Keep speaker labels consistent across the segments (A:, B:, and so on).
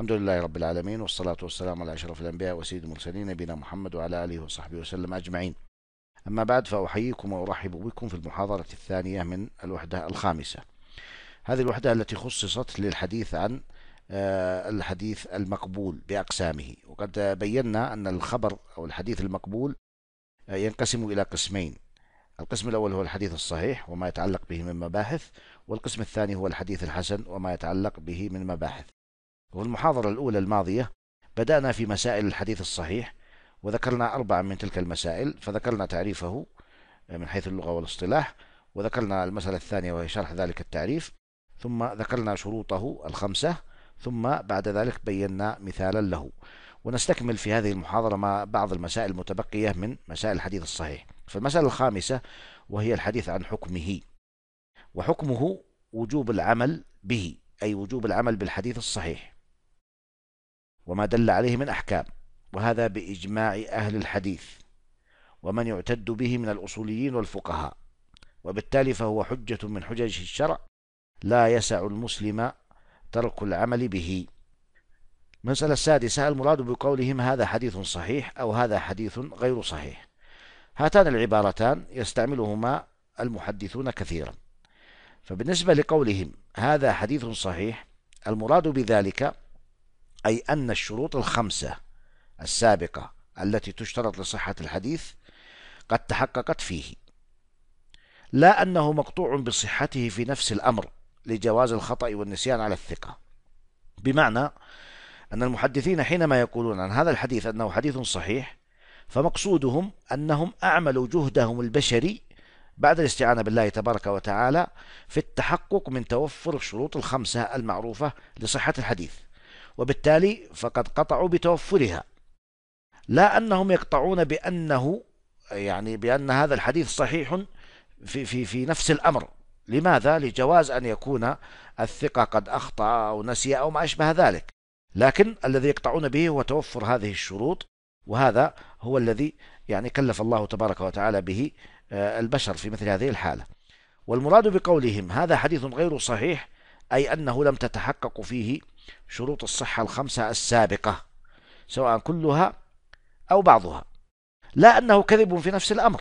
A: الحمد لله رب العالمين والصلاة والسلام على أشرف الأنبياء وسيد المرسلين نبينا محمد وعلى آله وصحبه وسلم أجمعين أما بعد فأحييكم وأرحب بكم في المحاضرة الثانية من الوحدة الخامسة هذه الوحدة التي خصصت للحديث عن آه، الحديث المقبول بأقسامه وقد بينا أن الخبر أو الحديث المقبول آه، ينقسم إلى قسمين القسم الأول هو الحديث الصحيح وما يتعلق به من مباحث والقسم الثاني هو الحديث الحسن وما يتعلق به من مباحث والمحاضرة الأولى الماضية بدأنا في مسائل الحديث الصحيح وذكرنا أربعة من تلك المسائل فذكرنا تعريفه من حيث اللغة والاصطلاح وذكرنا المسألة الثانية وهي شرح ذلك التعريف ثم ذكرنا شروطه الخمسة ثم بعد ذلك بينا مثالا له ونستكمل في هذه المحاضرة مع بعض المسائل المتبقية من مسائل الحديث الصحيح فالمسألة الخامسة وهي الحديث عن حكمه وحكمه وجوب العمل به أي وجوب العمل بالحديث الصحيح وما دل عليه من أحكام وهذا بإجماع أهل الحديث ومن يعتد به من الأصوليين والفقهاء وبالتالي فهو حجة من حجج الشرع لا يسع المسلم ترك العمل به المسألة السادسة المراد بقولهم هذا حديث صحيح أو هذا حديث غير صحيح هاتان العبارتان يستعملهما المحدثون كثيرا فبالنسبة لقولهم هذا حديث صحيح المراد بذلك أي أن الشروط الخمسة السابقة التي تشترط لصحة الحديث قد تحققت فيه لا أنه مقطوع بصحته في نفس الأمر لجواز الخطأ والنسيان على الثقة بمعنى أن المحدثين حينما يقولون عن هذا الحديث أنه حديث صحيح فمقصودهم أنهم أعملوا جهدهم البشري بعد الاستعانة بالله تبارك وتعالى في التحقق من توفر الشروط الخمسة المعروفة لصحة الحديث وبالتالي فقد قطعوا بتوفرها لا أنهم يقطعون بأنه يعني بأن هذا الحديث صحيح في, في, في نفس الأمر لماذا؟ لجواز أن يكون الثقة قد أخطأ أو نسي أو ما أشبه ذلك لكن الذي يقطعون به هو توفر هذه الشروط وهذا هو الذي يعني كلف الله تبارك وتعالى به آه، البشر في مثل هذه الحالة والمراد بقولهم هذا حديث غير صحيح أي أنه لم تتحقق فيه شروط الصحة الخمسة السابقة سواء كلها أو بعضها لا أنه كذب في نفس الأمر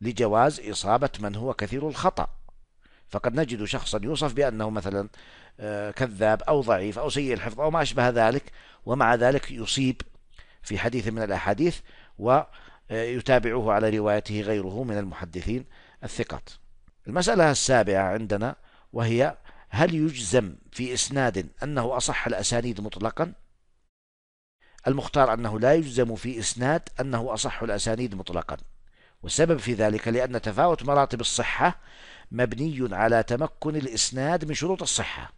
A: لجواز إصابة من هو كثير الخطأ فقد نجد شخصا يوصف بأنه مثلا آه، كذاب أو ضعيف أو سيء الحفظ أو ما أشبه ذلك ومع ذلك يصيب في حديث من الأحاديث ويتابعه على روايته غيره من المحدثين الثقات المسألة السابعة عندنا وهي هل يجزم في إسناد أنه أصح الأسانيد مطلقا؟ المختار أنه لا يجزم في إسناد أنه أصح الأسانيد مطلقا والسبب في ذلك لأن تفاوت مراتب الصحة مبني على تمكن الإسناد من شروط الصحة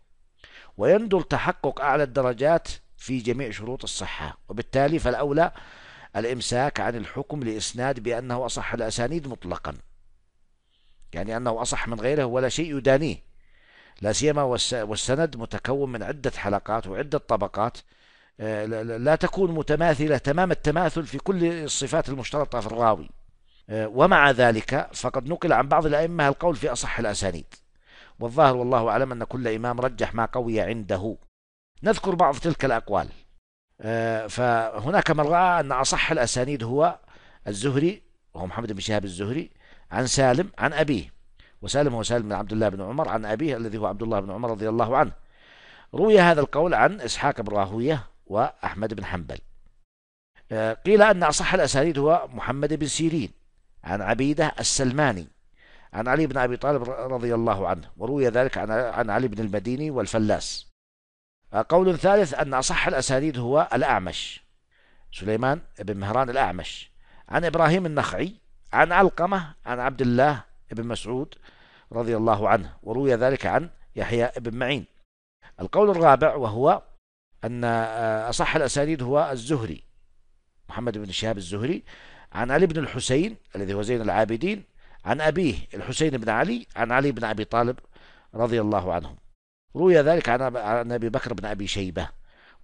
A: ويندر تحقق أعلى الدرجات في جميع شروط الصحة وبالتالي فالأولى الإمساك عن الحكم لإسناد بأنه أصح الأسانيد مطلقا يعني أنه أصح من غيره ولا شيء يدانيه لا سيما والسند متكون من عدة حلقات وعدة طبقات آه، لا تكون متماثلة تمام التماثل في كل الصفات المشترطة في الراوي آه، ومع ذلك فقد نقل عن بعض الأئمة القول في أصح الأسانيد والظاهر والله أعلم أن كل إمام رجح ما قوي عنده نذكر بعض تلك الأقوال آه، فهناك من رأى أن أصح الأسانيد هو الزهري وهو محمد بن شهاب الزهري عن سالم عن أبيه وسالم هو سالم بن عبد الله بن عمر عن أبيه الذي هو عبد الله بن عمر رضي الله عنه روي هذا القول عن إسحاق بن راهوية وأحمد بن حنبل آه، قيل أن أصح الأسانيد هو محمد بن سيرين عن عبيدة السلماني عن علي بن أبي طالب رضي الله عنه وروي ذلك عن علي بن المديني والفلاس آه، قول ثالث أن أصح الأسانيد هو الأعمش سليمان بن مهران الأعمش عن إبراهيم النخعي عن علقمة عن عبد الله ابن مسعود رضي الله عنه وروي ذلك عن يحيى ابن معين القول الرابع وهو أن آه، أصح الأسانيد هو الزهري محمد بن شهاب الزهري عن علي بن الحسين الذي هو زين العابدين عن أبيه الحسين بن علي عن علي بن أبي طالب رضي الله عنهم روي ذلك عن أبي بكر بن أبي شيبة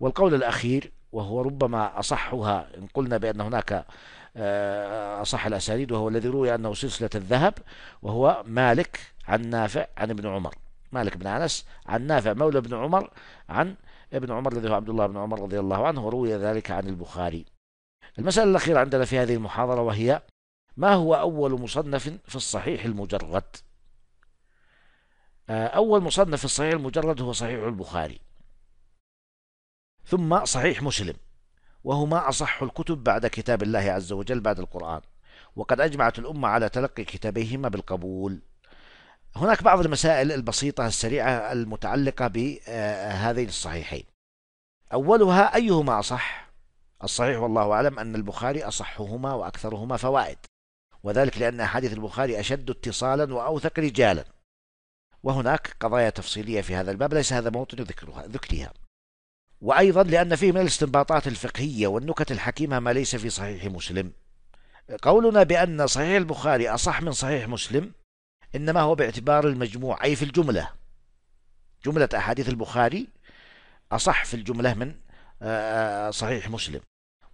A: والقول الأخير وهو ربما أصحها إن قلنا بأن هناك آه، أصح الأسانيد وهو الذي روي أنه سلسلة الذهب وهو مالك عن نافع عن ابن عمر مالك بن أنس عن نافع مولى ابن عمر عن ابن عمر الذي هو عبد الله بن عمر رضي الله عنه وروي ذلك عن البخاري المسألة الأخيرة عندنا في هذه المحاضرة وهي ما هو أول مصنف في الصحيح المجرد آه، أول مصنف في الصحيح المجرد هو صحيح البخاري ثم صحيح مسلم وهما أصح الكتب بعد كتاب الله عز وجل بعد القرآن وقد أجمعت الأمة على تلقي كتابيهما بالقبول هناك بعض المسائل البسيطة السريعة المتعلقة بهذين الصحيحين أولها أيهما أصح الصحيح والله أعلم أن البخاري أصحهما وأكثرهما فوائد وذلك لأن أحاديث البخاري أشد اتصالا وأوثق رجالا وهناك قضايا تفصيلية في هذا الباب ليس هذا موطن ذكرها ذكرها وأيضا لأن فيه من الاستنباطات الفقهية والنكت الحكيمة ما ليس في صحيح مسلم قولنا بأن صحيح البخاري أصح من صحيح مسلم إنما هو باعتبار المجموع أي في الجملة جملة أحاديث البخاري أصح في الجملة من آه، آه، صحيح مسلم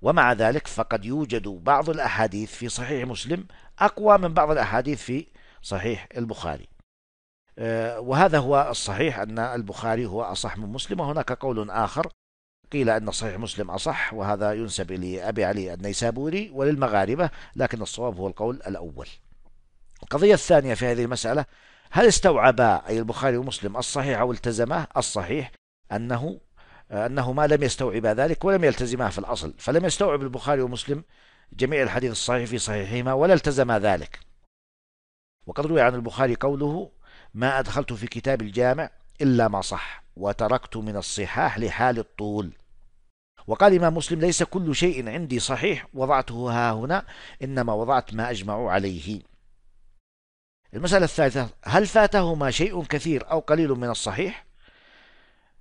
A: ومع ذلك فقد يوجد بعض الأحاديث في صحيح مسلم أقوى من بعض الأحاديث في صحيح البخاري آه، وهذا هو الصحيح أن البخاري هو أصح من مسلم وهناك قول آخر قيل أن صحيح مسلم أصح وهذا ينسب لأبي علي النيسابوري وللمغاربة لكن الصواب هو القول الأول القضية الثانية في هذه المسألة هل استوعبا أي البخاري ومسلم الصحيح أو التزماه الصحيح أنه أنهما لم يستوعبا ذلك ولم يلتزما في الأصل فلم يستوعب البخاري ومسلم جميع الحديث الصحيح في صحيحهما ولا التزما ذلك وقد روي عن البخاري قوله ما أدخلت في كتاب الجامع إلا ما صح وتركت من الصحاح لحال الطول وقال إمام مسلم ليس كل شيء عندي صحيح وضعته ها هنا إنما وضعت ما أجمع عليه المسألة الثالثة هل فاتهما شيء كثير أو قليل من الصحيح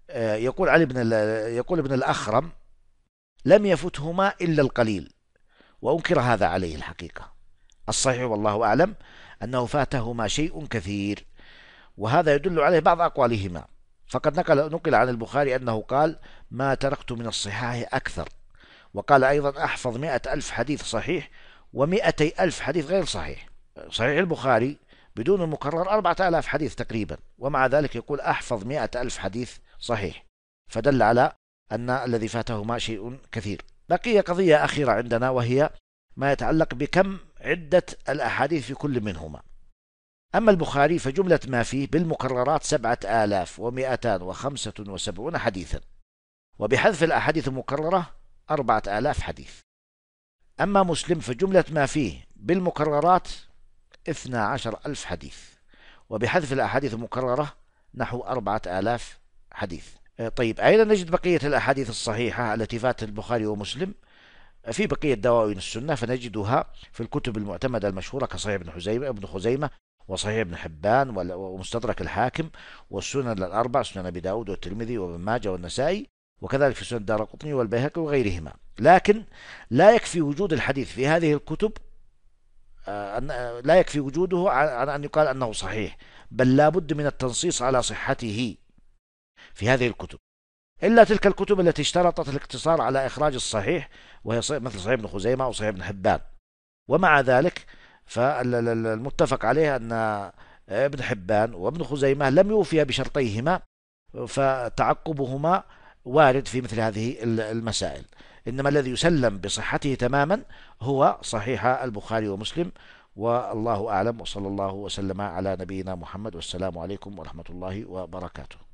A: آه، يقول علي بن يقول ابن الأخرم لم يفتهما إلا القليل وأنكر هذا عليه الحقيقة الصحيح والله أعلم أنه فاتهما شيء كثير وهذا يدل عليه بعض أقوالهما فقد نقل, نقل عن البخاري أنه قال ما تركت من الصحاح أكثر وقال أيضا أحفظ مئة ألف حديث صحيح ومئتي ألف حديث غير صحيح صحيح البخاري بدون المكرر أربعة آلاف حديث تقريبا ومع ذلك يقول أحفظ مئة ألف حديث صحيح فدل على أن الذي فاتهما شيء كثير بقي قضية أخيرة عندنا وهي ما يتعلق بكم عدة الأحاديث في كل منهما أما البخاري فجملة ما فيه بالمكررات سبعة آلاف ومئتان وخمسة وسبعون حديثا وبحذف الأحاديث المكررة أربعة آلاف حديث أما مسلم فجملة ما فيه بالمكررات اثنا عشر ألف حديث وبحذف الأحاديث المكررة نحو أربعة آلاف حديث آه، طيب أين نجد بقية الأحاديث الصحيحة التي فات البخاري ومسلم آه، في بقية دواوين السنة فنجدها في الكتب المعتمدة المشهورة كصحيح ابن حزيمة ابن خزيمة وصحيح ابن حبان ومستدرك الحاكم والسنن الأربع سنن أبي داود والترمذي وابن ماجه والنسائي وكذلك في سنن الدار القطني والبيهقي وغيرهما لكن لا يكفي وجود الحديث في هذه الكتب آه، لا يكفي وجوده عن أن يقال أنه صحيح بل لا بد من التنصيص على صحته في هذه الكتب إلا تلك الكتب التي اشترطت الاقتصار على إخراج الصحيح وهي مثل صحيح ابن خزيمة أو صحيح ابن حبان ومع ذلك فالمتفق عليه أن ابن حبان وابن خزيمة لم يوفيا بشرطيهما فتعقبهما وارد في مثل هذه المسائل إنما الذي يسلم بصحته تماما هو صحيح البخاري ومسلم والله أعلم وصلى الله وسلم على نبينا محمد والسلام عليكم ورحمة الله وبركاته